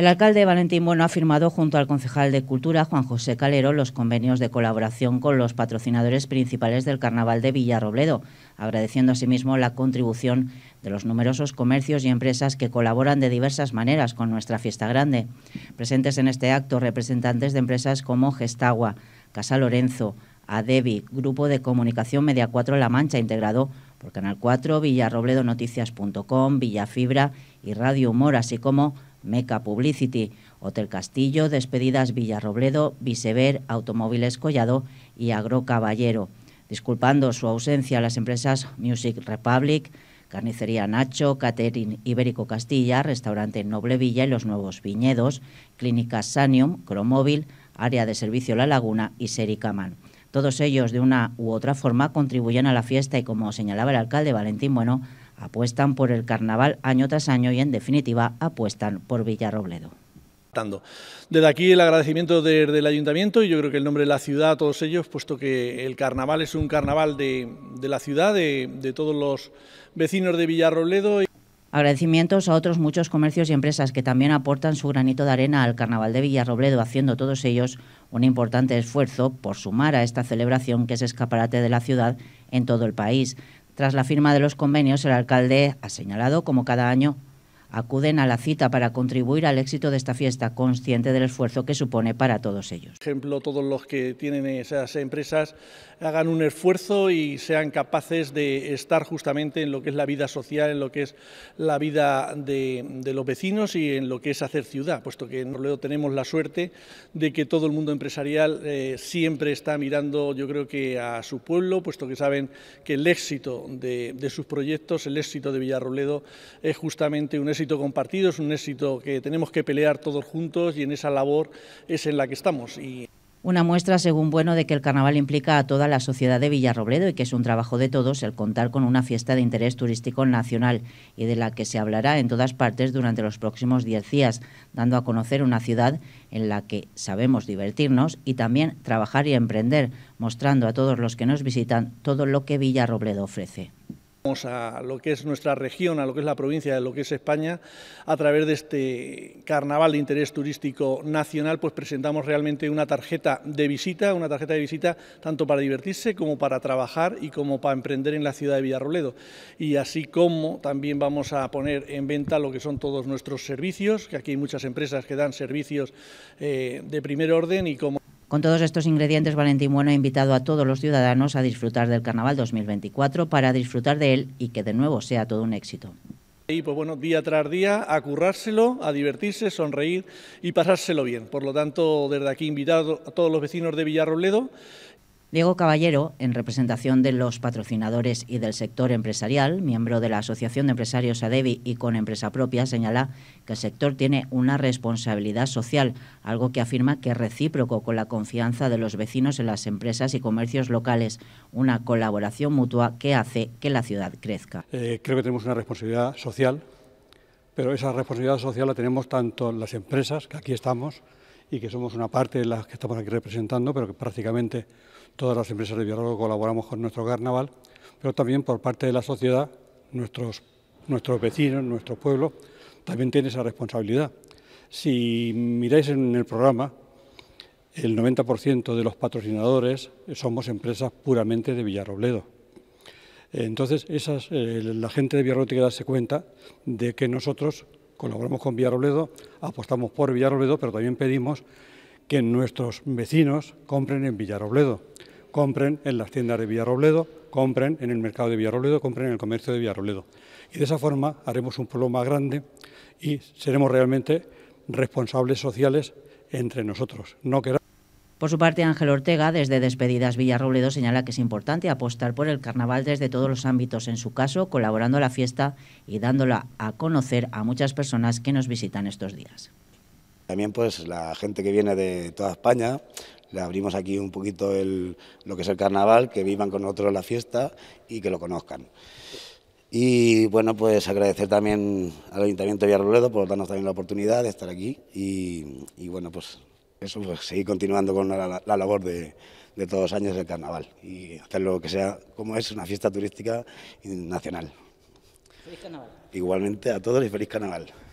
El alcalde Valentín Bueno ha firmado junto al concejal de Cultura, Juan José Calero, los convenios de colaboración con los patrocinadores principales del Carnaval de Villarrobledo, agradeciendo asimismo la contribución de los numerosos comercios y empresas que colaboran de diversas maneras con nuestra fiesta grande. Presentes en este acto representantes de empresas como Gestagua, Casa Lorenzo, Adebi, Grupo de Comunicación Media 4 La Mancha, integrado por Canal 4, Noticias.com, Villafibra y Radio Humor, así como Meca Publicity, Hotel Castillo, Despedidas Villarrobledo, Visever, Automóviles Collado y Agro Caballero. Disculpando su ausencia, las empresas Music Republic, Carnicería Nacho, Catering Ibérico Castilla, Restaurante Noble Villa y Los Nuevos Viñedos, Clínicas Sanium, Cromóvil, Área de Servicio La Laguna y Sericaman. Todos ellos, de una u otra forma, contribuyen a la fiesta y, como señalaba el alcalde Valentín Bueno, apuestan por el carnaval año tras año y en definitiva apuestan por Villarrobledo. Desde aquí el agradecimiento del ayuntamiento y yo creo que el nombre de la ciudad a todos ellos, puesto que el carnaval es un carnaval de, la ciudad, de, de, todos los vecinos de Villarrobledo. Agradecimientos a otros muchos comercios y empresas que también aportan su granito de arena al carnaval de Villarrobledo, haciendo todos ellos un importante esfuerzo por sumar a esta celebración que es escaparate de la ciudad en todo el país. Tras la firma de los convenios, el alcalde ha señalado, como cada año, acuden a la cita para contribuir al éxito de esta fiesta, consciente del esfuerzo que supone para todos ellos. Por ejemplo, todos los que tienen esas empresas hagan un esfuerzo y sean capaces de estar justamente en lo que es la vida social, en lo que es la vida de, los vecinos y en lo que es hacer ciudad, puesto que en Orleo tenemos la suerte de que todo el mundo empresarial eh, siempre está mirando, yo creo que a su pueblo, puesto que saben que el éxito de, sus proyectos, el éxito de Villarroledo, es justamente un éxito éxito compartido, es un éxito que tenemos que pelear todos juntos y en esa labor es en la que estamos. Y... Una muestra, según Bueno, de que el carnaval implica a toda la sociedad de Villarrobledo y que es un trabajo de todos el contar con una fiesta de interés turístico nacional y de la que se hablará en todas partes durante los próximos 10 días, dando a conocer una ciudad en la que sabemos divertirnos y también trabajar y emprender, mostrando a todos los que nos visitan todo lo que Villarrobledo ofrece a lo que es nuestra región, a lo que es la provincia, a lo que es España, a través de este Carnaval de Interés Turístico Nacional, pues presentamos realmente una tarjeta de visita, una tarjeta de visita tanto para divertirse como para trabajar y como para emprender en la ciudad de Villarroledo. Y así como también vamos a poner en venta lo que son todos nuestros servicios, que aquí hay muchas empresas que dan servicios eh, de primer orden y como... Con todos estos ingredientes, Valentín Bueno ha invitado a todos los ciudadanos a disfrutar del Carnaval 2024 para disfrutar de él y que de nuevo sea todo un éxito. Y pues bueno, día tras día, a currárselo, a divertirse, sonreír y pasárselo bien. Por lo tanto, desde aquí invitado a todos los vecinos de Villarrobledo Diego Caballero, en representación de los patrocinadores y del sector empresarial, miembro de la Asociación de Empresarios ADEBI y con empresa propia, señala que el sector tiene una responsabilidad social, algo que afirma que es recíproco con la confianza de los vecinos en las empresas y comercios locales, una colaboración mutua que hace que la ciudad crezca. Eh, creo que tenemos una responsabilidad social, pero esa responsabilidad social la tenemos tanto las empresas, que aquí estamos, y que somos una parte de las que estamos aquí representando, pero que prácticamente todas las empresas de biólogo colaboramos con nuestro carnaval, pero también por parte de la sociedad, nuestros, nuestros vecinos, nuestro pueblo, también tiene esa responsabilidad. Si miráis en el programa, el 90% de los patrocinadores somos empresas puramente de Villarrobledo. Entonces, esas, eh, la gente de Villarrobledo tiene que darse cuenta de que nosotros colaboramos con Villarrobledo, apostamos por Villarrobledo, pero también pedimos que nuestros vecinos compren en Villarrobledo, compren en las tiendas de Villarrobledo, compren en el mercado de Villarrobledo, compren en el comercio de Villarrobledo. Y de esa forma haremos un pueblo más grande y seremos realmente responsables sociales entre nosotros. No queramos por su parte, Ángel Ortega, desde Despedidas Villarrobledo, señala que es importante apostar por el carnaval desde todos los ámbitos, en su caso, colaborando a la fiesta y dándola a conocer a muchas personas que nos visitan estos días. También pues la gente que viene de toda España, le abrimos aquí un poquito lo que es el carnaval, que vivan con nosotros la fiesta y que lo conozcan. Y bueno, pues agradecer también al Ayuntamiento de Villarrobledo por darnos también la oportunidad de estar aquí y bueno, pues eso, pues, seguir continuando con la, labor de, de, todos los años del carnaval y hacer lo que sea como es una fiesta turística nacional. Feliz carnaval. Igualmente a todos y feliz carnaval.